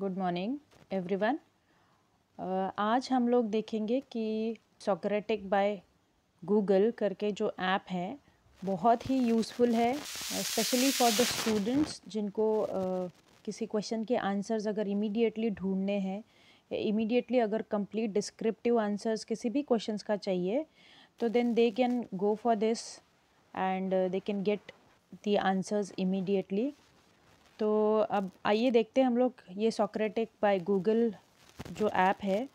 Good morning everyone आज हम लोग देखेंगे कि सोक्रेटिक बाय गूगल करके जो ऐप है बहुत ही यूज़फुल है स्पेशली फॉर द स्टूडेंट्स जिनको uh, किसी क्वेश्चन के आंसर्स अगर इमीडिएटली ढूंढने हैं इमीडिएटली अगर कंप्लीट डिस्क्रिप्टिव आंसर्स किसी भी क्वेश्चंस का चाहिए तो then they can go for this and they can get the answers immediately तो अब आइए देखते हैं हम लोग ये सोक्रेटिक बाय गूगल जो ऐप है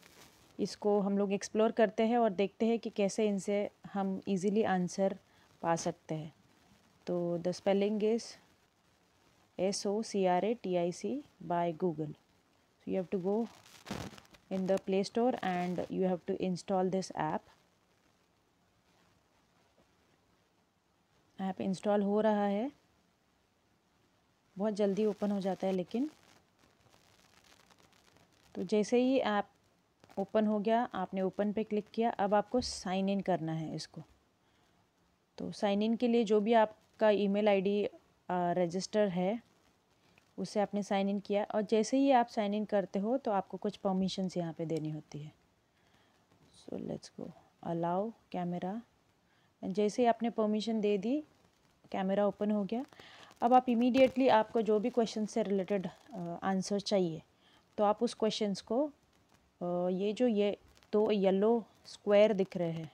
इसको हम लोग एक्सप्लोर करते हैं और देखते हैं कि कैसे इनसे हम इजीली आंसर पा सकते हैं तो the spelling is S O C R A T I C by Google so you have to go in the Play Store and you have to install this app app install हो रहा है बहुत जल्दी open हो जाता है लेकिन तो जैसे ही आप ओपन हो गया आपने ओपन पे क्लिक किया अब आपको साइन इन करना है इसको तो साइन इन के लिए जो भी आपका ईमेल आईडी रजिस्टर है उसे आपने साइन इन किया और जैसे ही आप साइन इन करते हो तो आपको कुछ परमिशंस यहाँ पे देनी होती है so let's go allow camera जैसे ही आपने परमिशन दे दी कैमरा ओपन हो गया अब आप इमीडिएटली आपको जो भी क्वेश्चन से रिलेटेड आंसर चाहिए तो आप उस क्वेश्चंस को आ, ये जो ये दो तो येलो स्क्वायर दिख रहे हैं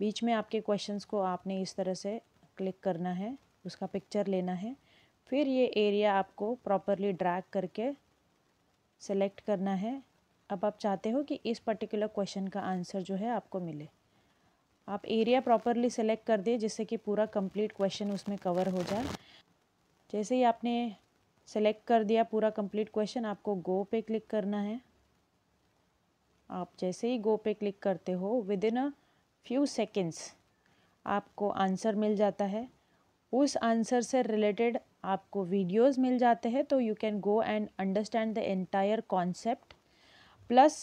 बीच में आपके क्वेश्चंस को आपने इस तरह से क्लिक करना है उसका पिक्चर लेना है फिर ये एरिया आपको प्रॉपरली ड्रैग करके सेलेक्ट करना है अब आप चाहते हो कि इस पर्टिकुलर क्वेश्चन का आंसर जो है आपको मिले आप एरिया प्रॉपरली सेलेक्ट कर दिए जिससे कि पूरा कंप्लीट क्वेश्चन उसमें कवर हो जाए जैसे ही आपने सेलेक्ट कर दिया पूरा कंप्लीट क्वेश्चन आपको गो पे क्लिक करना है आप जैसे ही गो पे क्लिक करते हो within a few seconds आपको आंसर मिल जाता है उस आंसर से रिलेटेड आपको वीडियोस मिल जाते हैं तो you can go and understand the entire concept plus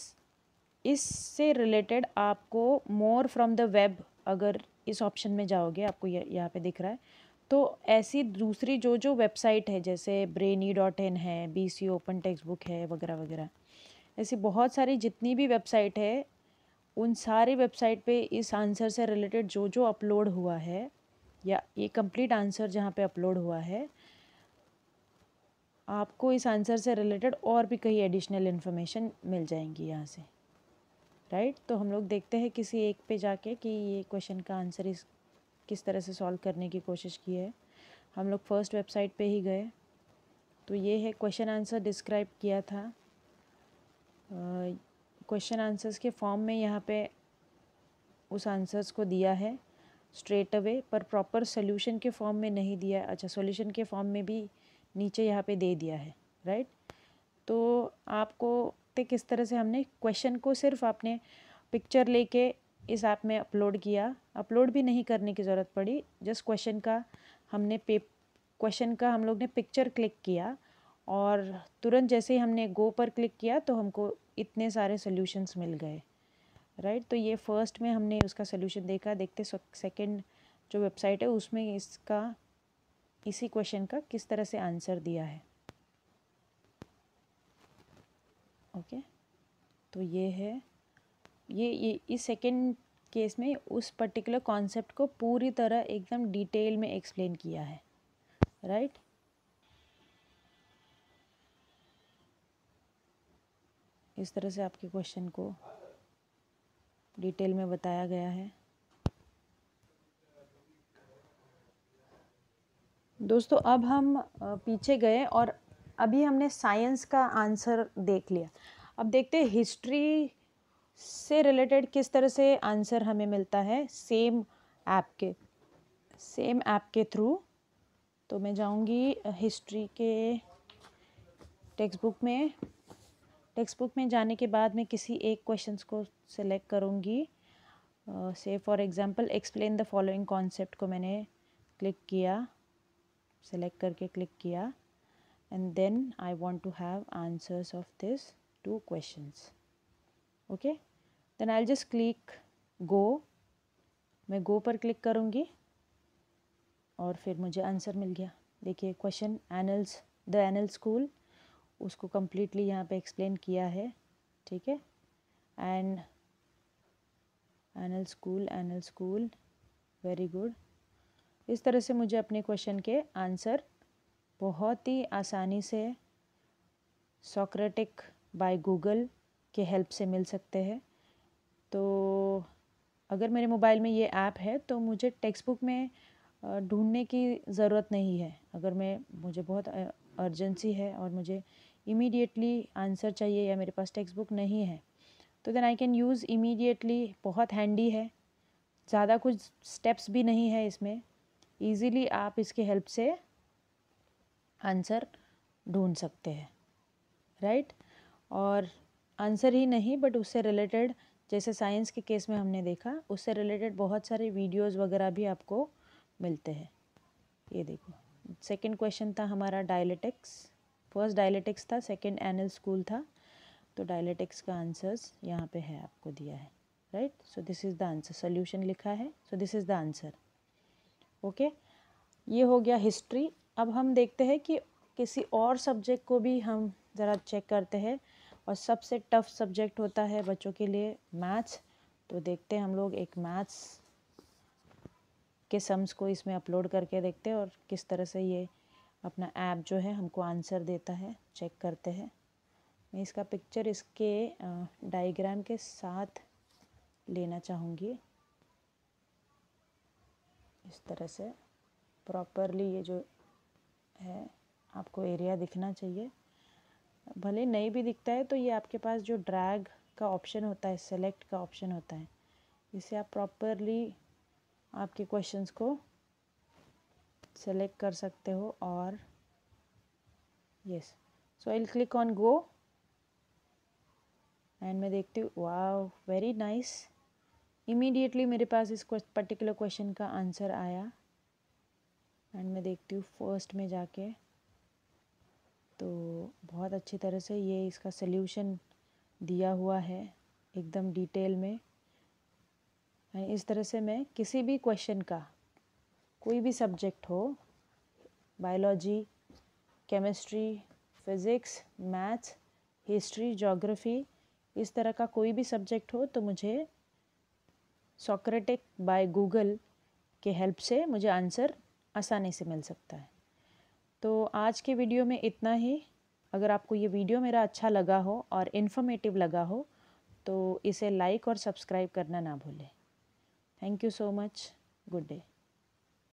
इससे रिलेटेड आपको मोर फ्रॉम द वेब अगर इस ऑप्शन में जाओगे आपको यहाँ पे दिख रहा है तो ऐसी दूसरी जो जो वेबसाइट है जैसे ब्रेनी डॉट इन है B C open textbook है वगैरह वगैरह ऐसी बहुत सारी जितनी भी वेबसाइट है उन सारी वेबसाइट पे इस आंसर से रिलेटेड जो जो अपलोड हुआ है या ये कंप्लीट आंसर जहाँ पे अपलोड हुआ है आपको इस आंसर से रिलेटेड और भी कई एडिशनल इन्फॉर्मेशन मिल जाएंगी यहाँ से राइट तो हम लोग देखते हैं किसी एक पे जाके कि ये क्वेश्चन का आंसर इस किस तरह से सॉल्व करने की कोशिश की है हम लोग फर्स्ट वेबसाइट पे ही गए तो ये है क्वेश्चन आंसर डिस्क्राइब किया था क्वेश्चन आंसर्स के फॉर्म में यहाँ पे उस आंसर्स को दिया है स्ट्रेट अवे पर प्रॉपर सोल्यूशन के फॉर्म में नहीं दिया अच्छा सोल्यूशन के फॉर्म में भी नीचे यहाँ पे दे दिया है राइट तो आपको किस तरह से हमने क्वेश्चन को सिर्फ आपने पिक्चर लेके इस ऐप में अपलोड किया अपलोड भी नहीं करने की ज़रूरत पड़ी जस्ट क्वेश्चन का हमने पे क्वेश्चन का हम लोग ने पिक्चर क्लिक किया और तुरंत जैसे ही हमने गो पर क्लिक किया तो हमको इतने सारे सोल्यूशंस मिल गए राइट तो ये फर्स्ट में हमने उसका सोल्यूशन देखा देखते सेकेंड जो वेबसाइट है उसमें इसका इसी क्वेश्चन का किस तरह से आंसर दिया है ओके okay? तो ये है ये ये इस सेकेंड केस में उस पर्टिकुलर कॉन्सेप्ट को पूरी तरह एकदम डिटेल में एक्सप्लेन किया है राइट इस तरह से आपके क्वेश्चन को डिटेल में बताया गया है दोस्तों अब हम पीछे गए और अभी हमने साइंस का आंसर देख लिया अब देखते हैं हिस्ट्री से रिलेटेड किस तरह से आंसर हमें मिलता है सेम ऐप के सेम ऐप के थ्रू तो मैं जाऊंगी हिस्ट्री के टेक्स्ट बुक में टेक्स्ट बुक में जाने के बाद मैं किसी एक क्वेश्चन को सिलेक्ट करूँगी से for example explain the following concept को मैंने क्लिक किया सेलेक्ट करके क्लिक किया and then I want to have answers of this two questions okay then I just click go मैं गो पर क्लिक करूँगी और फिर मुझे आंसर मिल गया देखिए question Annales the Annales school उसको कम्प्लीटली यहाँ पे एक्सप्लेन किया है ठीक है and Annales school Annales school very good इस तरह से मुझे अपने क्वेश्चन के आंसर बहुत ही आसानी से सोक्रेटिक बाय गूगल के हेल्प से मिल सकते हैं तो अगर मेरे मोबाइल में ये ऐप है तो मुझे टेक्स्ट बुक में ढूंढने की ज़रूरत नहीं है अगर मैं मुझे बहुत अर्जेंसी है और मुझे इमीडिएटली आंसर चाहिए या मेरे पास टेक्स्ट बुक नहीं है तो then I can use immediately बहुत हैंडी है ज़्यादा कुछ स्टेप्स भी नहीं है इसमें ईज़िली आप इसके हेल्प से आंसर ढूंढ सकते हैं राइट और आंसर ही नहीं बट उससे रिलेटेड जैसे साइंस के केस में हमने देखा उससे रिलेटेड बहुत सारे वीडियोस वगैरह भी आपको मिलते हैं ये देखो सेकंड क्वेश्चन था हमारा डायलेटिक्स फर्स्ट डायलेटिक्स था सेकंड एनल स्कूल था तो डायलेटिक्स का आंसर्स यहाँ पे है आपको दिया है right so this is the answer solution लिखा है so this is the answer okay ये हो गया हिस्ट्री अब हम देखते हैं कि किसी और सब्जेक्ट को भी हम ज़रा चेक करते हैं और सबसे टफ सब्जेक्ट होता है बच्चों के लिए मैथ्स तो देखते हैं हम लोग एक मैथ्स के सम्स को इसमें अपलोड करके देखते हैं और किस तरह से ये अपना ऐप जो है हमको आंसर देता है चेक करते हैं मैं इसका पिक्चर इसके डायग्राम के साथ लेना चाहूँगी इस तरह से प्रॉपरली ये जो है आपको एरिया दिखना चाहिए भले नहीं भी दिखता है तो ये आपके पास जो ड्रैग का ऑप्शन होता है सेलेक्ट का ऑप्शन होता है इसे आप प्रॉपरली आपके क्वेश्चंस को सेलेक्ट कर सकते हो और yes so I click on go and मैं देखती हूँ वाह वेरी नाइस इमीडिएटली मेरे पास इस पर्टिकुलर क्वेश्चन का आंसर आया एंड मैं देखती हूँ फर्स्ट में जाके तो बहुत अच्छी तरह से ये इसका सल्यूशन दिया हुआ है एकदम डिटेल में इस तरह से मैं किसी भी क्वेश्चन का कोई भी सब्जेक्ट हो biology chemistry physics maths history geography इस तरह का कोई भी सब्जेक्ट हो तो मुझे सोक्रेटिक बाय गूगल के हेल्प से मुझे आंसर आसानी से मिल सकता है तो आज के वीडियो में इतना ही अगर आपको ये वीडियो मेरा अच्छा लगा हो और इन्फॉर्मेटिव लगा हो तो इसे लाइक और सब्सक्राइब करना ना भूलें thank you so much good day